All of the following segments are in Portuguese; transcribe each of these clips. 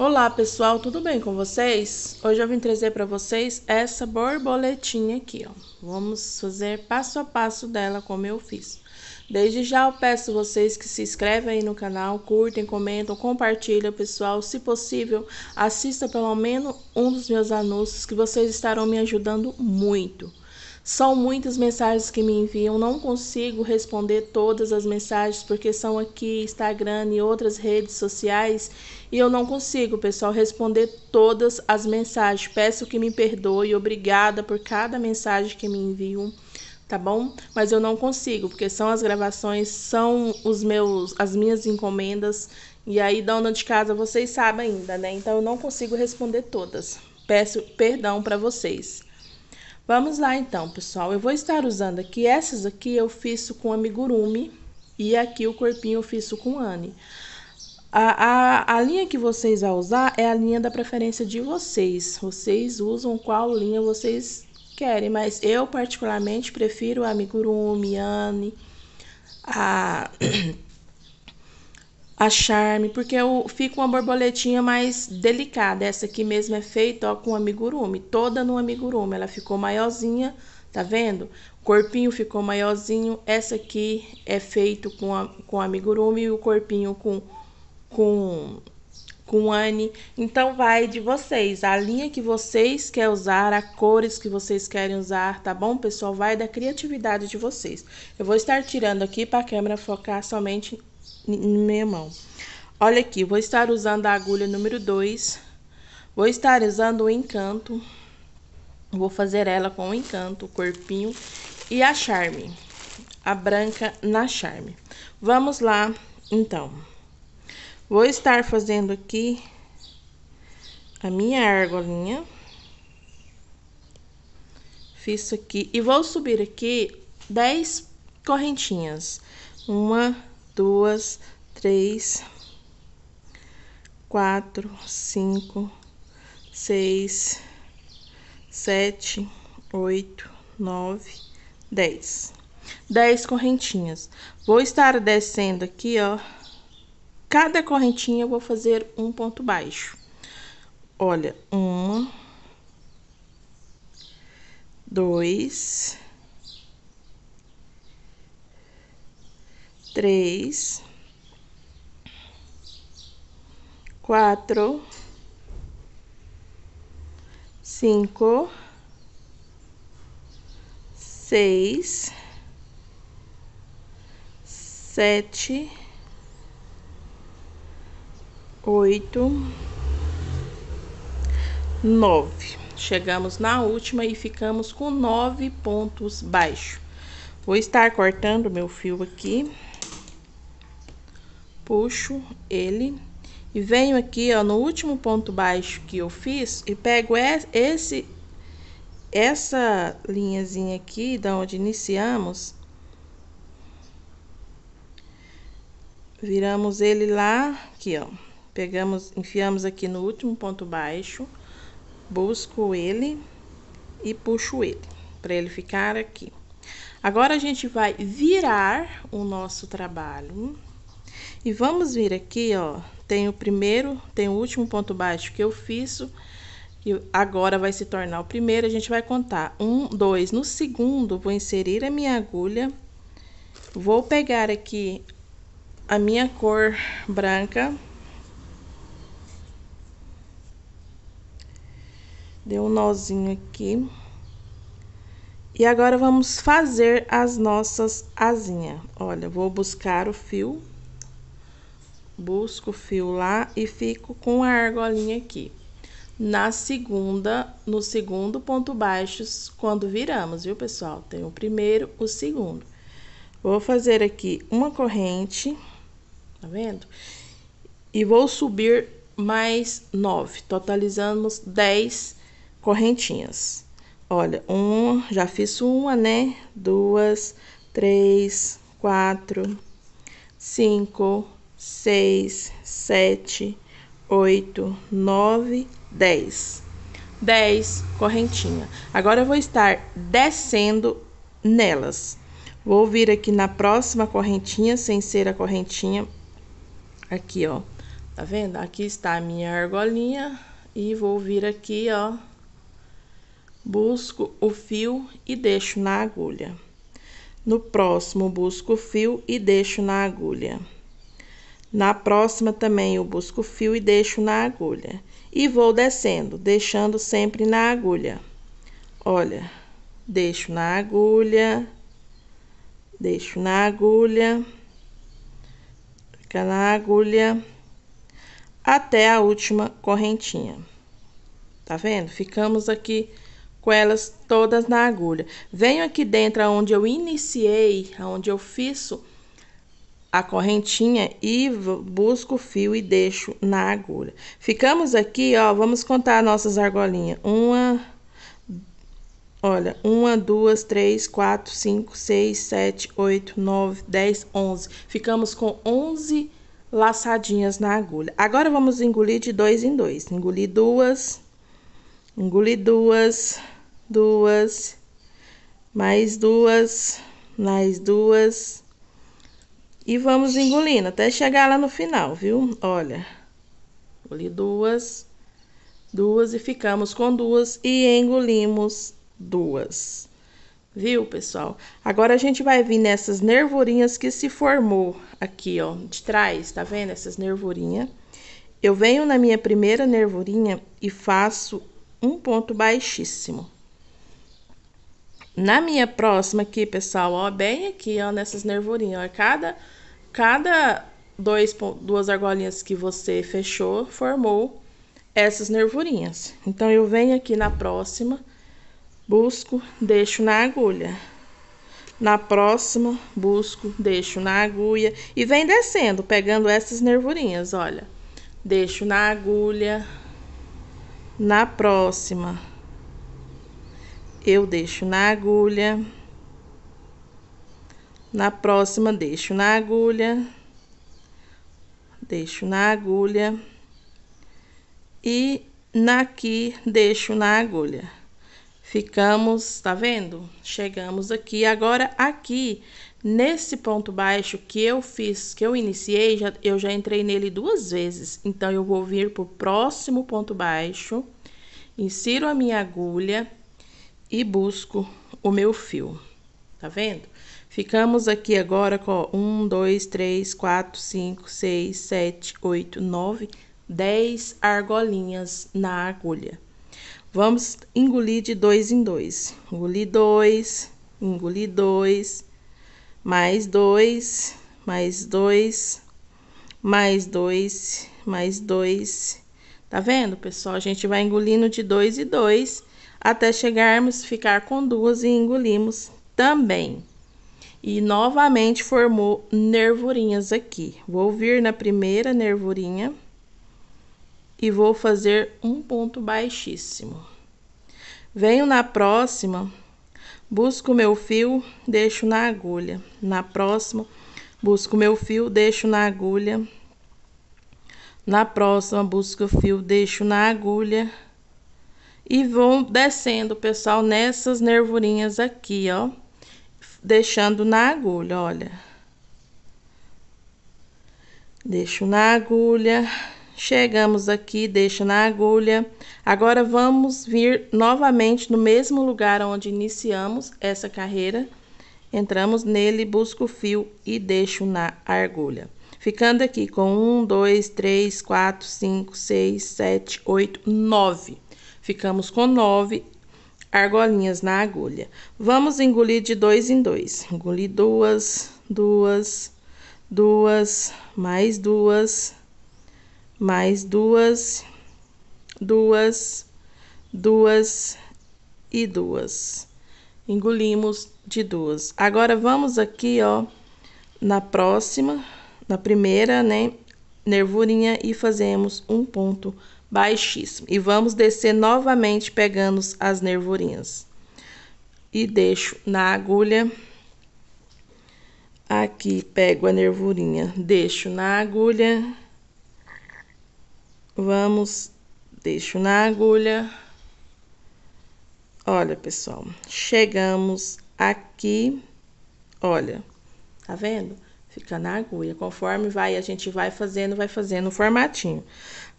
Olá pessoal, tudo bem com vocês? Hoje eu vim trazer para vocês essa borboletinha aqui, ó. Vamos fazer passo a passo dela como eu fiz. Desde já eu peço vocês que se inscrevem aí no canal, curtem, comentam, compartilhem, pessoal. Se possível, assista pelo menos um dos meus anúncios que vocês estarão me ajudando muito. São muitas mensagens que me enviam, não consigo responder todas as mensagens porque são aqui Instagram e outras redes sociais e eu não consigo, pessoal, responder todas as mensagens. Peço que me perdoe, obrigada por cada mensagem que me enviam, tá bom? Mas eu não consigo, porque são as gravações, são os meus, as minhas encomendas, e aí dona de casa vocês sabem ainda, né? Então eu não consigo responder todas. Peço perdão para vocês. Vamos lá então, pessoal. Eu vou estar usando aqui essas aqui eu fiz com amigurumi e aqui o corpinho eu fiz com Anne. A, a, a, linha que vocês vão usar é a linha da preferência de vocês. Vocês usam qual linha vocês querem, mas eu particularmente prefiro a Amigurumi, Anne, a, a Charme, porque eu, fico uma borboletinha mais delicada. Essa aqui mesmo é feita ó, com amigurumi, toda no amigurumi. Ela ficou maiorzinha, tá vendo? O corpinho ficou maiorzinho. Essa aqui é feito com, a, com amigurumi e o corpinho com com com Anne. Então vai de vocês, a linha que vocês querem usar, as cores que vocês querem usar, tá bom, pessoal? Vai da criatividade de vocês. Eu vou estar tirando aqui para a câmera focar somente na minha mão. Olha aqui, vou estar usando a agulha número 2, vou estar usando o encanto, vou fazer ela com o encanto, o corpinho e a charme, a branca na charme. Vamos lá, então. Vou estar fazendo aqui a minha argolinha. Fiz aqui e vou subir aqui 10 correntinhas. Uma, duas, três, quatro, cinco, seis, sete, oito, nove, dez. Dez correntinhas. Vou estar descendo aqui, ó cada correntinha eu vou fazer um ponto baixo. Olha, uma, dois, três, quatro, cinco, seis, sete, oito, nove. Chegamos na última e ficamos com nove pontos baixos. Vou estar cortando meu fio aqui. Puxo ele e venho aqui, ó, no último ponto baixo que eu fiz e pego esse essa linhazinha aqui da onde iniciamos viramos ele lá aqui, ó. Pegamos, enfiamos aqui no último ponto baixo, busco ele e puxo ele, para ele ficar aqui. Agora, a gente vai virar o nosso trabalho e vamos vir aqui, ó, tem o primeiro, tem o último ponto baixo que eu fiz, e agora vai se tornar o primeiro, a gente vai contar um, dois. No segundo, vou inserir a minha agulha, vou pegar aqui a minha cor branca, Deu um nozinho aqui. E agora vamos fazer as nossas asinhas. Olha, vou buscar o fio. Busco o fio lá e fico com a argolinha aqui. Na segunda, no segundo ponto baixo, quando viramos, viu, pessoal? Tem o primeiro, o segundo. Vou fazer aqui uma corrente, tá vendo? E vou subir mais nove, totalizamos dez correntinhas. Olha, um, já fiz uma, né? Duas, três, quatro, cinco, seis, sete, oito, nove, dez. Dez correntinha. Agora eu vou estar descendo nelas. Vou vir aqui na próxima correntinha, sem ser a correntinha. Aqui, ó. Tá vendo? Aqui está a minha argolinha. E vou vir aqui, ó busco o fio e deixo na agulha. No próximo, busco o fio e deixo na agulha. Na próxima também eu busco o fio e deixo na agulha. E vou descendo, deixando sempre na agulha. Olha, deixo na agulha, deixo na agulha, fica na agulha, até a última correntinha. Tá vendo? Ficamos aqui com elas todas na agulha. Venho aqui dentro aonde eu iniciei, aonde eu fiz a correntinha e busco o fio e deixo na agulha. Ficamos aqui, ó, vamos contar nossas argolinhas. Uma, olha, uma, duas, três, quatro, cinco, seis, sete, oito, nove, dez, onze. Ficamos com onze laçadinhas na agulha. Agora, vamos engolir de dois em dois. Engolir duas Engoli duas, duas, mais duas, mais duas. E vamos engolindo até chegar lá no final, viu? Olha, engoli duas, duas e ficamos com duas e engolimos duas. Viu, pessoal? Agora a gente vai vir nessas nervurinhas que se formou aqui, ó, de trás, tá vendo? Essas nervurinhas. Eu venho na minha primeira nervurinha e faço um ponto baixíssimo. Na minha próxima aqui, pessoal, ó, bem aqui, ó, nessas nervurinhas, ó, cada, cada dois, duas argolinhas que você fechou, formou essas nervurinhas. Então, eu venho aqui na próxima, busco, deixo na agulha. Na próxima, busco, deixo na agulha e vem descendo, pegando essas nervurinhas, olha. Deixo na agulha, na próxima, eu deixo na agulha. Na próxima, deixo na agulha. Deixo na agulha. E naqui, deixo na agulha. Ficamos, tá vendo? Chegamos aqui. Agora, aqui, Nesse ponto baixo que eu fiz, que eu iniciei, já, eu já entrei nele duas vezes. Então, eu vou vir para o próximo ponto baixo, insiro a minha agulha e busco o meu fio. Tá vendo? Ficamos aqui agora com 1, 2, 3, 4, 5, 6, 7, 8, 9, 10 argolinhas na agulha. Vamos engolir de dois em dois. Engolir dois, engolir dois, mais dois, mais dois, mais dois, mais dois. Tá vendo, pessoal? A gente vai engolindo de dois e dois até chegarmos, ficar com duas e engolimos também. E novamente formou nervurinhas aqui. Vou vir na primeira nervurinha e vou fazer um ponto baixíssimo. Venho na próxima Busco meu fio, deixo na agulha. Na próxima, busco meu fio, deixo na agulha. Na próxima, busco o fio, deixo na agulha. E vou descendo, pessoal, nessas nervurinhas aqui, ó. Deixando na agulha, olha. Deixo na agulha. Chegamos aqui, deixa na agulha. Agora vamos vir novamente no mesmo lugar onde iniciamos essa carreira. Entramos nele, busco o fio e deixo na agulha. Ficando aqui com 1, 2, 3, 4, 5, 6, 7, 8, 9. Ficamos com 9 argolinhas na agulha. Vamos engolir de dois em dois. Engoli duas, duas, duas, mais duas, mais duas, duas, duas e duas. Engolimos de duas. Agora vamos aqui, ó, na próxima, na primeira, né, nervurinha e fazemos um ponto baixíssimo. E vamos descer novamente pegando as nervurinhas. E deixo na agulha. Aqui pego a nervurinha, deixo na agulha Vamos, deixo na agulha. Olha, pessoal, chegamos aqui. Olha, tá vendo? Fica na agulha. Conforme vai, a gente vai fazendo, vai fazendo o formatinho.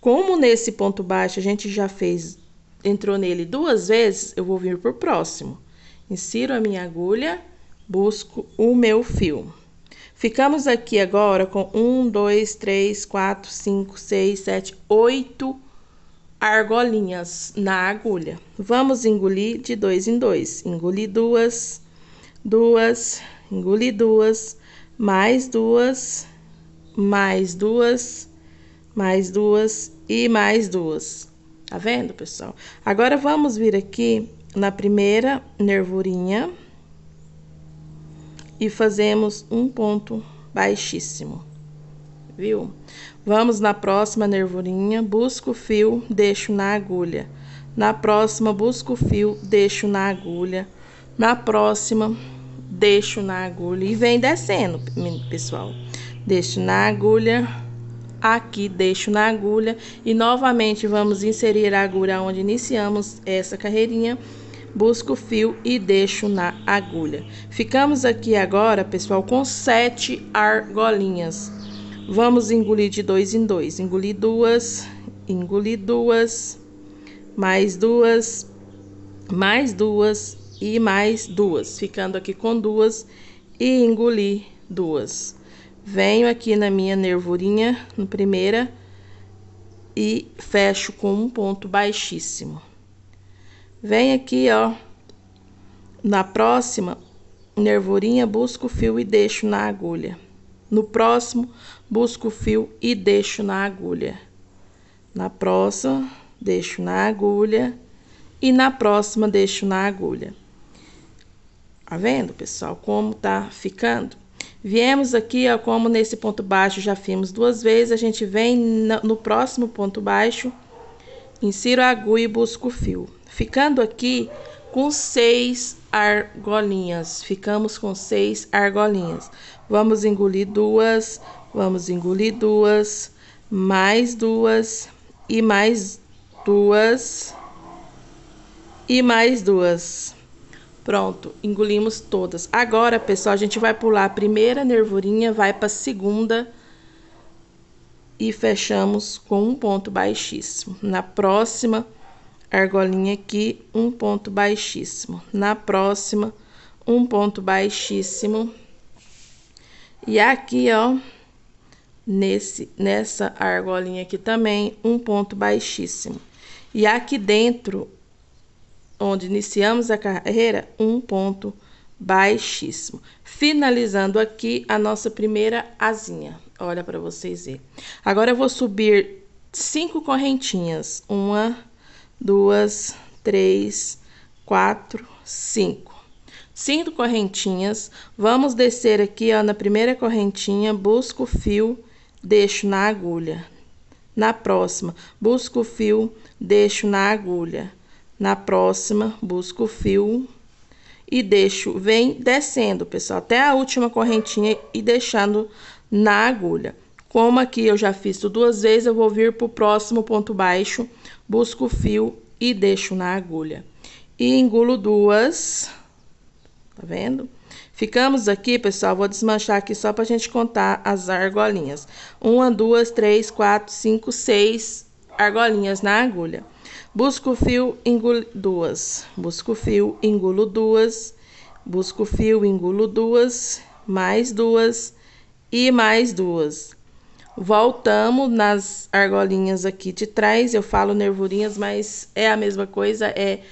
Como nesse ponto baixo a gente já fez, entrou nele duas vezes, eu vou vir pro próximo. Insiro a minha agulha, busco o meu fio. Ficamos aqui agora com um, dois, três, quatro, cinco, seis, sete, oito argolinhas na agulha. Vamos engolir de dois em dois. Engolir duas, duas, engolir duas, mais duas, mais duas, mais duas e mais duas. Tá vendo, pessoal? Agora vamos vir aqui na primeira nervurinha e fazemos um ponto baixíssimo. Viu? Vamos na próxima nervurinha, busco o fio, deixo na agulha. Na próxima, busco o fio, deixo na agulha. Na próxima, deixo na agulha e vem descendo, pessoal. Deixo na agulha, aqui deixo na agulha e novamente vamos inserir a agulha onde iniciamos essa carreirinha busco o fio e deixo na agulha. Ficamos aqui agora, pessoal, com sete argolinhas. Vamos engolir de dois em dois. Engolir duas, engolir duas, mais duas, mais duas e mais duas. Ficando aqui com duas e engolir duas. Venho aqui na minha nervurinha, na primeira, e fecho com um ponto baixíssimo. Vem aqui, ó. Na próxima nervurinha, busco o fio e deixo na agulha. No próximo, busco o fio e deixo na agulha. Na próxima, deixo na agulha. E na próxima, deixo na agulha. Tá vendo, pessoal, como tá ficando? Viemos aqui, ó, como nesse ponto baixo já fizemos duas vezes, a gente vem no próximo ponto baixo, insiro a agulha e busco o fio. Ficando aqui com seis argolinhas. Ficamos com seis argolinhas. Vamos engolir duas, vamos engolir duas, mais duas e mais duas e mais duas. Pronto, engolimos todas. Agora, pessoal, a gente vai pular a primeira nervurinha, vai para a segunda e fechamos com um ponto baixíssimo. Na próxima argolinha aqui, um ponto baixíssimo. Na próxima, um ponto baixíssimo. E aqui, ó, nesse, nessa argolinha aqui também, um ponto baixíssimo. E aqui dentro, onde iniciamos a carreira, um ponto baixíssimo. Finalizando aqui a nossa primeira asinha. Olha para vocês verem. Agora, eu vou subir cinco correntinhas. Uma, duas, três, quatro, cinco. Cinco correntinhas. Vamos descer aqui, ó, na primeira correntinha, busco o fio, deixo na agulha. Na próxima, busco o fio, deixo na agulha. Na próxima, busco o fio e deixo, vem descendo, pessoal, até a última correntinha e deixando na agulha. Como aqui eu já fiz duas vezes, eu vou vir para o próximo ponto baixo, busco o fio e deixo na agulha. E engulo duas, tá vendo? Ficamos aqui, pessoal, vou desmanchar aqui só para a gente contar as argolinhas. Uma, duas, três, quatro, cinco, seis argolinhas na agulha. Busco o fio, engulo duas. Busco o fio, engulo duas. Busco o fio, engulo duas. Mais duas e mais duas. Voltamos nas argolinhas aqui de trás. Eu falo nervurinhas, mas é a mesma coisa. É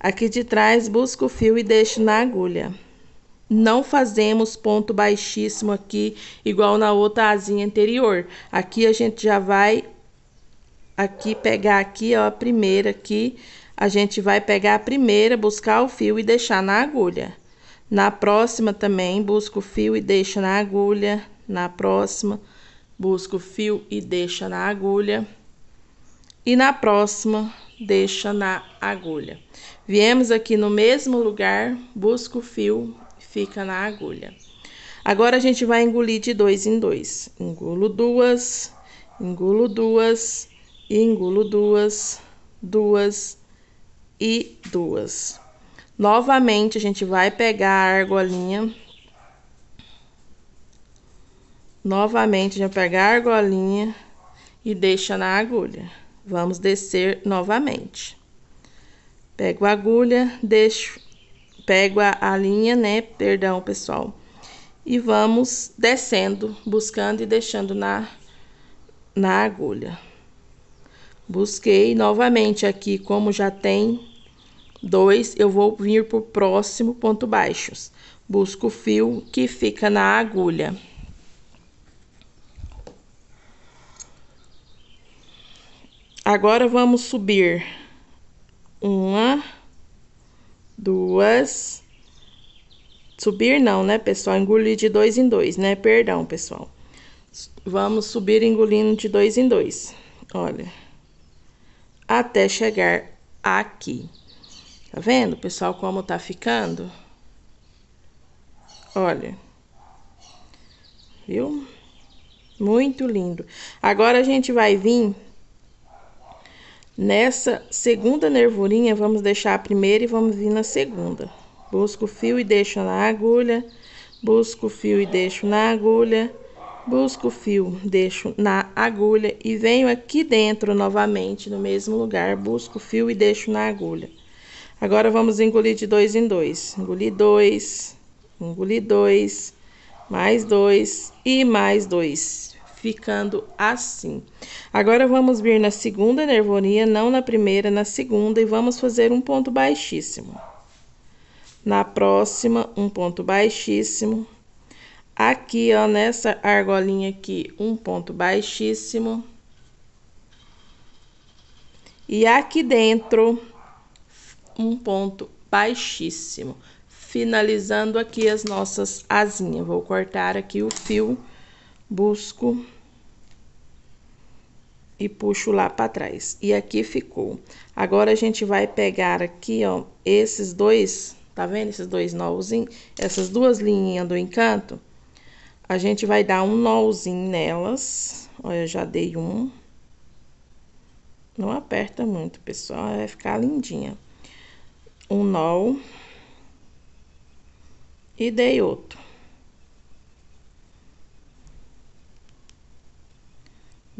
aqui de trás, busco o fio e deixo na agulha. Não fazemos ponto baixíssimo aqui, igual na outra asinha anterior. Aqui a gente já vai aqui pegar aqui, ó, a primeira aqui. A gente vai pegar a primeira, buscar o fio e deixar na agulha. Na próxima também, busco o fio e deixo na agulha. Na próxima busca o fio e deixa na agulha. E na próxima, deixa na agulha. Viemos aqui no mesmo lugar, busca o fio, fica na agulha. Agora a gente vai engolir de dois em dois. Engulo duas, engulo duas, engulo duas, duas e duas. Novamente, a gente vai pegar a argolinha Novamente, já pega a argolinha e deixa na agulha. Vamos descer novamente. Pego a agulha, deixo, pego a, a linha, né? Perdão, pessoal. E vamos descendo, buscando e deixando na, na agulha. Busquei novamente aqui, como já tem dois, eu vou vir por próximo ponto baixos. Busco o fio que fica na agulha. Agora vamos subir uma, duas. Subir não, né, pessoal? Engolir de dois em dois, né? Perdão, pessoal. Vamos subir engolindo de dois em dois. Olha. Até chegar aqui. Tá vendo, pessoal, como tá ficando? Olha. Viu? Muito lindo. Agora a gente vai vir Nessa segunda nervurinha, vamos deixar a primeira e vamos vir na segunda. Busco o fio e deixo na agulha, busco o fio e deixo na agulha, busco o fio, deixo na agulha e venho aqui dentro novamente, no mesmo lugar, busco o fio e deixo na agulha. Agora vamos engolir de dois em dois. Engolir dois, engolir dois, mais dois e mais dois ficando assim. Agora vamos vir na segunda nervonia, não na primeira, na segunda, e vamos fazer um ponto baixíssimo. Na próxima, um ponto baixíssimo. Aqui, ó, nessa argolinha aqui, um ponto baixíssimo. E aqui dentro, um ponto baixíssimo. Finalizando aqui as nossas asinhas. Vou cortar aqui o fio, busco e puxo lá para trás. E aqui ficou. Agora a gente vai pegar aqui, ó, esses dois, tá vendo? Esses dois nózinhos, essas duas linhas do encanto. A gente vai dar um nózinho nelas. Olha, eu já dei um. Não aperta muito, pessoal, vai ficar lindinha. Um nó. E dei outro.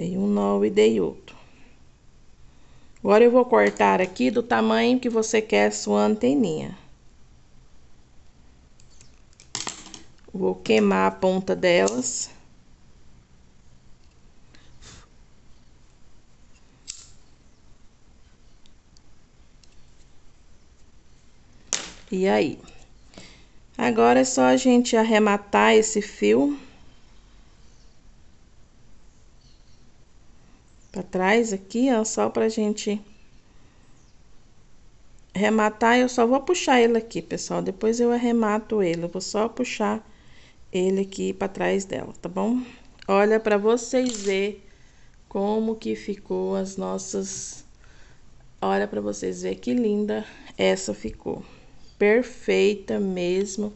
Dei um nó e dei outro. Agora eu vou cortar aqui do tamanho que você quer sua anteninha. Vou queimar a ponta delas. E aí? Agora é só a gente arrematar esse fio. atrás aqui, ó, só pra gente rematar. Eu só vou puxar ele aqui, pessoal. Depois eu arremato ele. Eu vou só puxar ele aqui pra trás dela, tá bom? Olha pra vocês ver como que ficou as nossas... Olha pra vocês ver que linda essa ficou. Perfeita mesmo.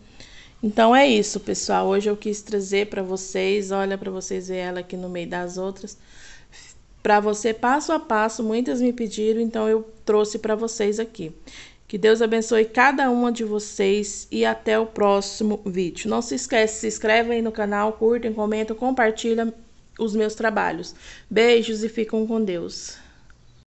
Então é isso, pessoal. Hoje eu quis trazer para vocês, olha para vocês ver ela aqui no meio das outras para você passo a passo. Muitas me pediram, então eu trouxe para vocês aqui. Que Deus abençoe cada uma de vocês e até o próximo vídeo. Não se esquece, se aí no canal, curtem, comentam, compartilhem os meus trabalhos. Beijos e ficam com Deus.